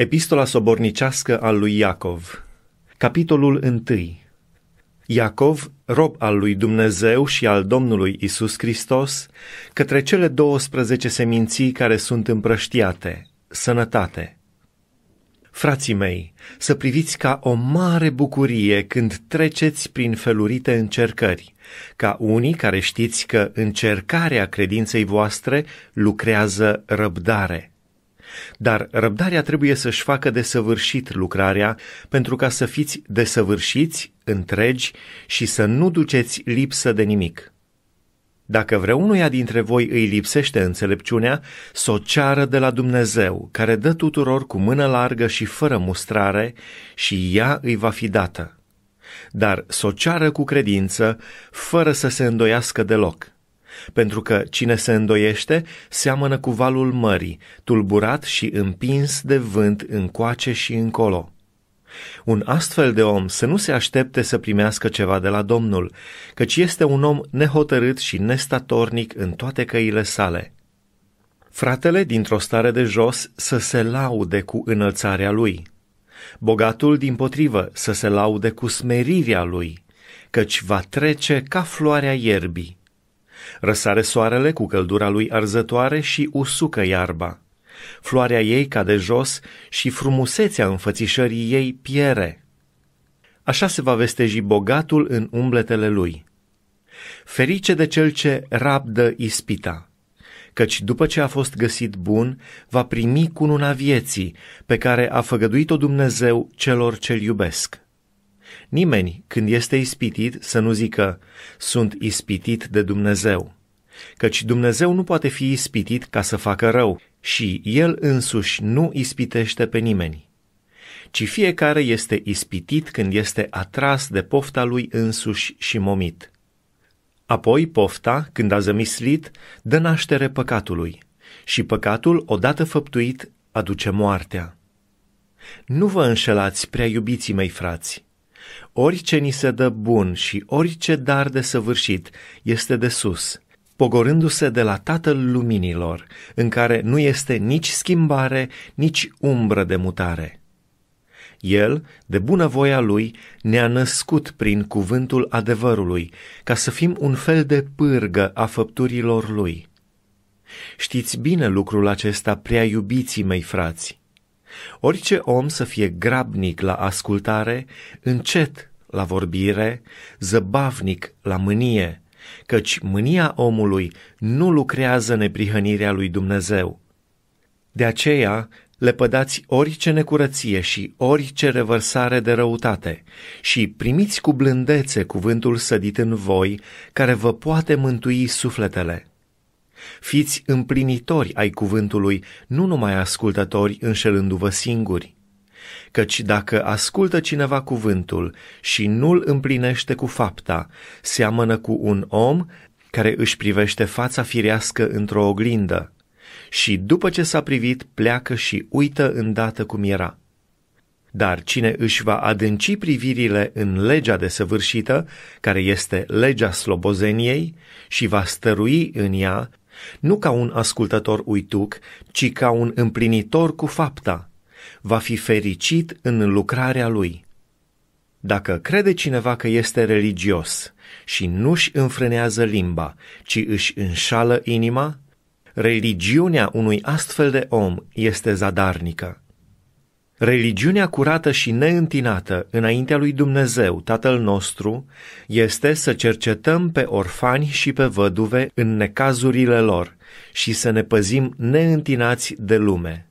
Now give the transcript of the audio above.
Epistola sobornicească al lui Iacov Capitolul 1 Iacov, rob al lui Dumnezeu și al Domnului Isus Hristos, către cele 12 seminții care sunt împrăștiate, sănătate. Frații mei, să priviți ca o mare bucurie când treceți prin felurite încercări, ca unii care știți că încercarea credinței voastre lucrează răbdare dar răbdarea trebuie să-și facă desăvârșit lucrarea pentru ca să fiți desăvârșiți, întregi și să nu duceți lipsă de nimic. Dacă vreunuia dintre voi îi lipsește înțelepciunea, s o ceară de la Dumnezeu, care dă tuturor cu mână largă și fără mustrare, și ea îi va fi dată. Dar s o ceară cu credință, fără să se îndoiască deloc – pentru că cine se îndoiește seamănă cu valul mării, tulburat și împins de vânt încoace și încolo. Un astfel de om să nu se aștepte să primească ceva de la Domnul, căci este un om nehotărât și nestatornic în toate căile sale. Fratele, dintr-o stare de jos, să se laude cu înălțarea lui. Bogatul, din potrivă, să se laude cu smerirea lui, căci va trece ca floarea ierbii. Răsare soarele cu căldura lui arzătoare și usucă iarba. Floarea ei cade jos și frumusețea înfățișării ei piere. Așa se va vesteji bogatul în umbletele lui. Ferice de cel ce rabdă ispita, căci după ce a fost găsit bun, va primi cununa vieții pe care a făgăduit-o Dumnezeu celor ce-L iubesc. Nimeni, când este ispitit, să nu zică, sunt ispitit de Dumnezeu, căci Dumnezeu nu poate fi ispitit ca să facă rău și El însuși nu ispitește pe nimeni, ci fiecare este ispitit când este atras de pofta lui însuși și momit. Apoi pofta, când a zămislit, dă naștere păcatului și păcatul, odată făptuit, aduce moartea. Nu vă înșelați, prea iubiții mei frați. Orice ni se dă bun și orice dar de săvârșit este de sus, pogorându-se de la Tatăl Luminilor, în care nu este nici schimbare, nici umbră de mutare. El, de bună voia lui, ne-a născut prin cuvântul adevărului, ca să fim un fel de pârgă a făpturilor lui. Știți bine lucrul acesta, prea iubiții mei frați, Orice om să fie grabnic la ascultare, încet la vorbire, zăbavnic la mânie, căci mânia omului nu lucrează neprihănirea lui Dumnezeu. De aceea, lepădați orice necurăție și orice revărsare de răutate și primiți cu blândețe cuvântul sădit în voi care vă poate mântui sufletele. Fiți împlinitori ai cuvântului, nu numai ascultători înșelându-vă singuri. Căci dacă ascultă cineva cuvântul și nu-l împlinește cu fapta, seamănă cu un om care își privește fața firească într-o oglindă și după ce s-a privit pleacă și uită îndată cum era. Dar cine își va adânci privirile în legea desăvârșită, care este legea slobozeniei, și va stărui în ea, nu ca un ascultător uituc, ci ca un împlinitor cu fapta. Va fi fericit în lucrarea lui. Dacă crede cineva că este religios și nu-și înfrânează limba, ci își înșală inima, religiunea unui astfel de om este zadarnică. Religiunea curată și neîntinată înaintea lui Dumnezeu, Tatăl nostru, este să cercetăm pe orfani și pe văduve în necazurile lor și să ne păzim neîntinați de lume.